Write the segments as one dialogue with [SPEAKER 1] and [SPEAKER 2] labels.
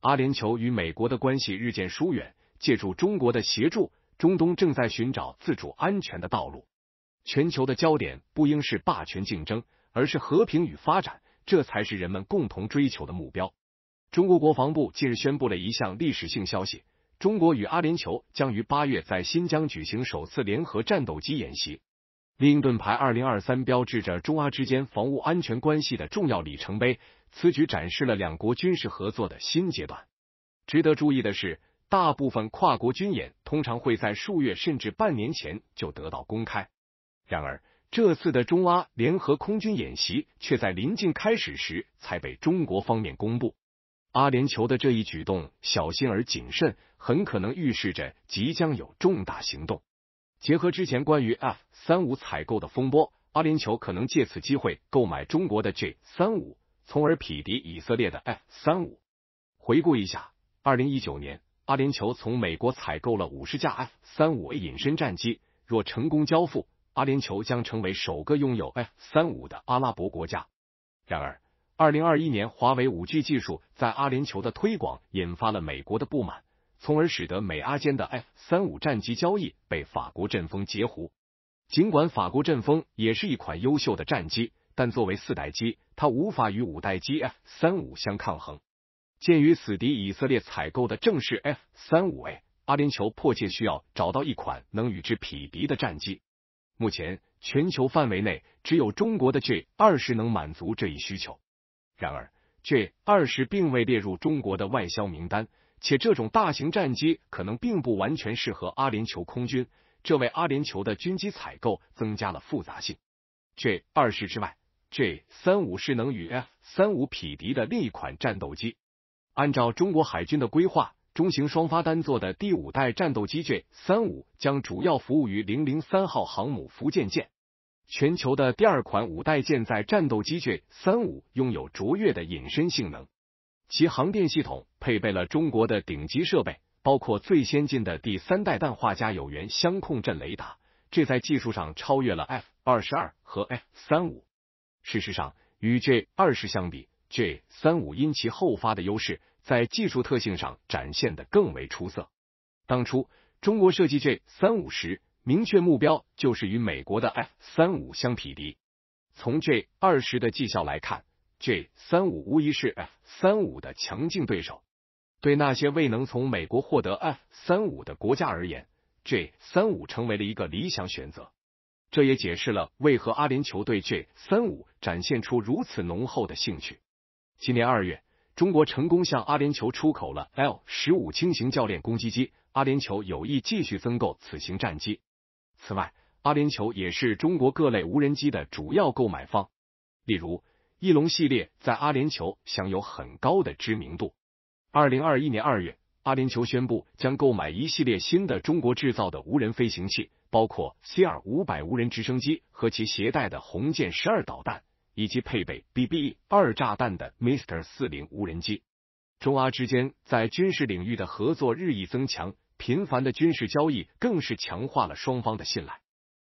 [SPEAKER 1] 阿联酋与美国的关系日渐疏远，借助中国的协助，中东正在寻找自主安全的道路。全球的焦点不应是霸权竞争，而是和平与发展，这才是人们共同追求的目标。中国国防部近日宣布了一项历史性消息：中国与阿联酋将于八月在新疆举行首次联合战斗机演习。利盾牌二零二三标志着中阿之间防务安全关系的重要里程碑。此举展示了两国军事合作的新阶段。值得注意的是，大部分跨国军演通常会在数月甚至半年前就得到公开。然而，这次的中阿联合空军演习却在临近开始时才被中国方面公布。阿联酋的这一举动小心而谨慎，很可能预示着即将有重大行动。结合之前关于 F 三五采购的风波，阿联酋可能借此机会购买中国的 J 三五，从而匹敌以色列的 F 三五。回顾一下，二零一九年，阿联酋从美国采购了五十架 F 三五 A 隐身战机，若成功交付，阿联酋将成为首个拥有 F 三五的阿拉伯国家。然而，二零二一年华为五 G 技术在阿联酋的推广引发了美国的不满。从而使得美阿间的 F 三五战机交易被法国阵风截胡。尽管法国阵风也是一款优秀的战机，但作为四代机，它无法与五代机 F 三五相抗衡。鉴于死敌以色列采购的正是 F 三五 A，阿联酋迫切需要找到一款能与之匹敌的战机。目前，全球范围内只有中国的 J 二十能满足这一需求。然而，J 二十并未列入中国的外销名单。且这种大型战机可能并不完全适合阿联酋空军，这为阿联酋的军机采购增加了复杂性。J 二十之外，J 三五是能与 F 三五匹敌的另一款战斗机。按照中国海军的规划，中型双发单座的第五代战斗机 J 三五将主要服务于零零三号航母福建舰。全球的第二款五代舰载战斗机 J 三五拥有卓越的隐身性能。其航电系统配备了中国的顶级设备，包括最先进的第三代氮化镓有源相控阵雷达，这在技术上超越了 F 二十二和 F 三五。事实上，与 J 二十相比，J 三五因其后发的优势，在技术特性上展现的更为出色。当初中国设计 J 三五时，明确目标就是与美国的 F 三五相匹敌。从 J 二十的绩效来看。J 三五无疑是 F 三五的强劲对手。对那些未能从美国获得 F 三五的国家而言，J 三五成为了一个理想选择。这也解释了为何阿联酋对 J 三五展现出如此浓厚的兴趣。今年二月，中国成功向阿联酋出口了 L 十五轻型教练攻击机，阿联酋有意继续增购此型战机。此外，阿联酋也是中国各类无人机的主要购买方，例如。翼龙系列在阿联酋享有很高的知名度。二零二一年二月，阿联酋宣布将购买一系列新的中国制造的无人飞行器，包括 C 二五百无人直升机和其携带的红箭十二导弹，以及配备 B B 二炸弹的 Mister 四零无人机。中阿之间在军事领域的合作日益增强，频繁的军事交易更是强化了双方的信赖。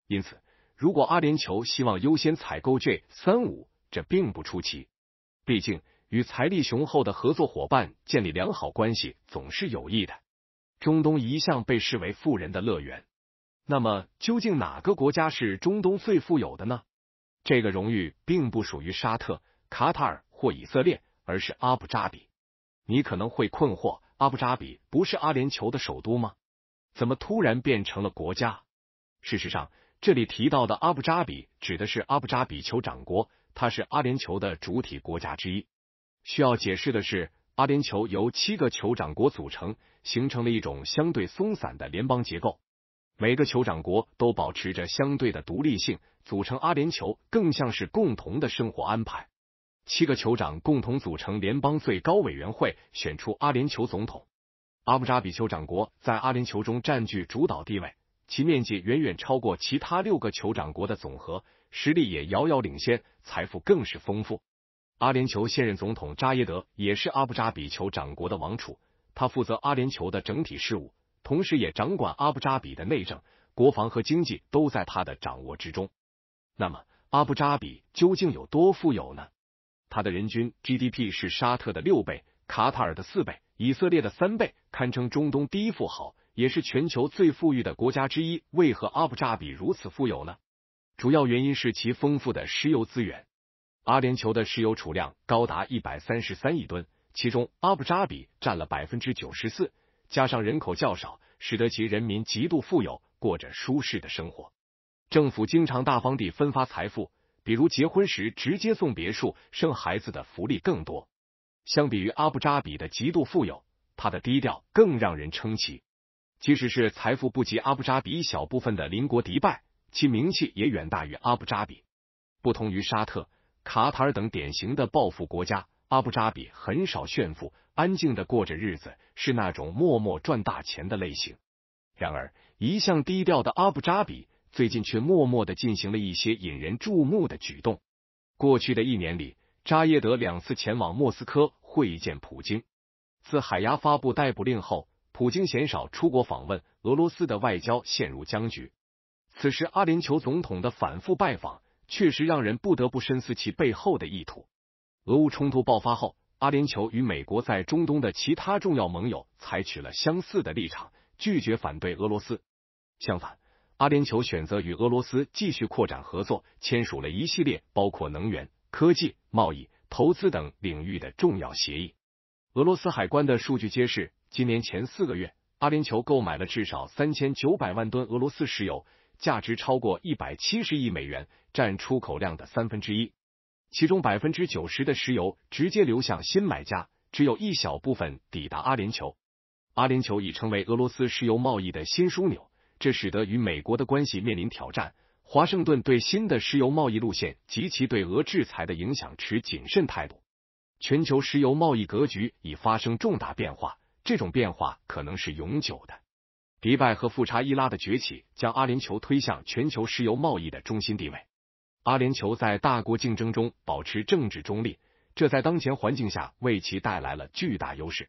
[SPEAKER 1] 因此，如果阿联酋希望优先采购 J 三五。这并不出奇，毕竟与财力雄厚的合作伙伴建立良好关系总是有益的。中东一向被视为富人的乐园，那么究竟哪个国家是中东最富有的呢？这个荣誉并不属于沙特、卡塔尔或以色列，而是阿布扎比。你可能会困惑：阿布扎比不是阿联酋的首都吗？怎么突然变成了国家？事实上，这里提到的阿布扎比指的是阿布扎比酋长国。它是阿联酋的主体国家之一。需要解释的是，阿联酋由七个酋长国组成，形成了一种相对松散的联邦结构。每个酋长国都保持着相对的独立性，组成阿联酋更像是共同的生活安排。七个酋长共同组成联邦最高委员会，选出阿联酋总统。阿布扎比酋长国在阿联酋中占据主导地位。其面积远远超过其他六个酋长国的总和，实力也遥遥领先，财富更是丰富。阿联酋现任总统扎耶德也是阿布扎比酋长国的王储，他负责阿联酋的整体事务，同时也掌管阿布扎比的内政、国防和经济，都在他的掌握之中。那么，阿布扎比究竟有多富有呢？他的人均 GDP 是沙特的六倍，卡塔尔的四倍。以色列的三倍，堪称中东第一富豪，也是全球最富裕的国家之一。为何阿布扎比如此富有呢？主要原因是其丰富的石油资源。阿联酋的石油储量高达一百三十三亿吨，其中阿布扎比占了百分之九十四。加上人口较少，使得其人民极度富有，过着舒适的生活。政府经常大方地分发财富，比如结婚时直接送别墅，生孩子的福利更多。相比于阿布扎比的极度富有，他的低调更让人称奇。即使是财富不及阿布扎比一小部分的邻国迪拜，其名气也远大于阿布扎比。不同于沙特、卡塔尔等典型的暴富国家，阿布扎比很少炫富，安静的过着日子，是那种默默赚大钱的类型。然而，一向低调的阿布扎比最近却默默的进行了一些引人注目的举动。过去的一年里，扎耶德两次前往莫斯科。会见普京。自海牙发布逮捕令后，普京鲜少出国访问，俄罗斯的外交陷入僵局。此时，阿联酋总统的反复拜访，确实让人不得不深思其背后的意图。俄乌冲突爆发后，阿联酋与美国在中东的其他重要盟友采取了相似的立场，拒绝反对俄罗斯。相反，阿联酋选择与俄罗斯继续扩展合作，签署了一系列包括能源、科技、贸易。投资等领域的重要协议。俄罗斯海关的数据揭示，今年前四个月，阿联酋购买了至少三千九百万吨俄罗斯石油，价值超过一百七十亿美元，占出口量的三分之一。其中百分之九十的石油直接流向新买家，只有一小部分抵达阿联酋。阿联酋已成为俄罗斯石油贸易的新枢纽，这使得与美国的关系面临挑战。华盛顿对新的石油贸易路线及其对俄制裁的影响持谨慎态度。全球石油贸易格局已发生重大变化，这种变化可能是永久的。迪拜和富查伊拉的崛起将阿联酋推向全球石油贸易的中心地位。阿联酋在大国竞争中保持政治中立，这在当前环境下为其带来了巨大优势。《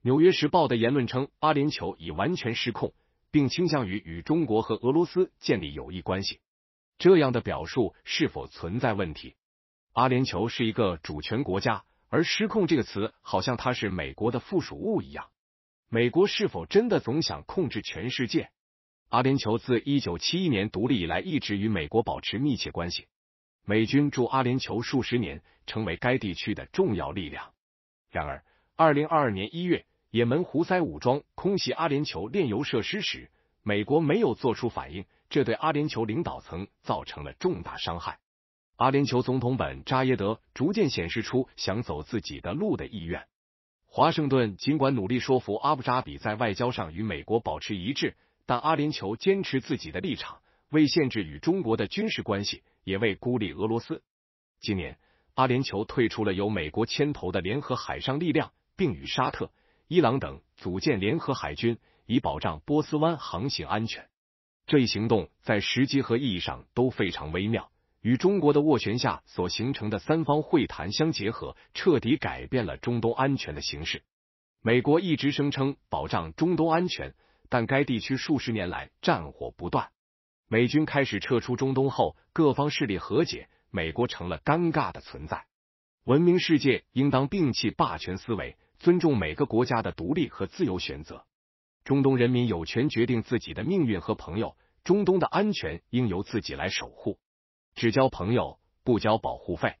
[SPEAKER 1] 纽约时报》的言论称，阿联酋已完全失控，并倾向于与中国和俄罗斯建立友谊关系。这样的表述是否存在问题？阿联酋是一个主权国家，而“失控”这个词好像它是美国的附属物一样。美国是否真的总想控制全世界？阿联酋自一九七一年独立以来，一直与美国保持密切关系。美军驻阿联酋数十年，成为该地区的重要力量。然而，二零二二年一月，也门胡塞武装空袭阿联酋炼油设施时。美国没有做出反应，这对阿联酋领导层造成了重大伤害。阿联酋总统本扎耶德逐渐显示出想走自己的路的意愿。华盛顿尽管努力说服阿布扎比在外交上与美国保持一致，但阿联酋坚持自己的立场，为限制与中国的军事关系，也为孤立俄罗斯。今年，阿联酋退出了由美国牵头的联合海上力量，并与沙特、伊朗等组建联合海军。以保障波斯湾航行安全，这一行动在时机和意义上都非常微妙。与中国的斡旋下所形成的三方会谈相结合，彻底改变了中东安全的形势。美国一直声称保障中东安全，但该地区数十年来战火不断。美军开始撤出中东后，各方势力和解，美国成了尴尬的存在。文明世界应当摒弃霸权思维，尊重每个国家的独立和自由选择。中东人民有权决定自己的命运和朋友。中东的安全应由自己来守护，只交朋友，不交保护费。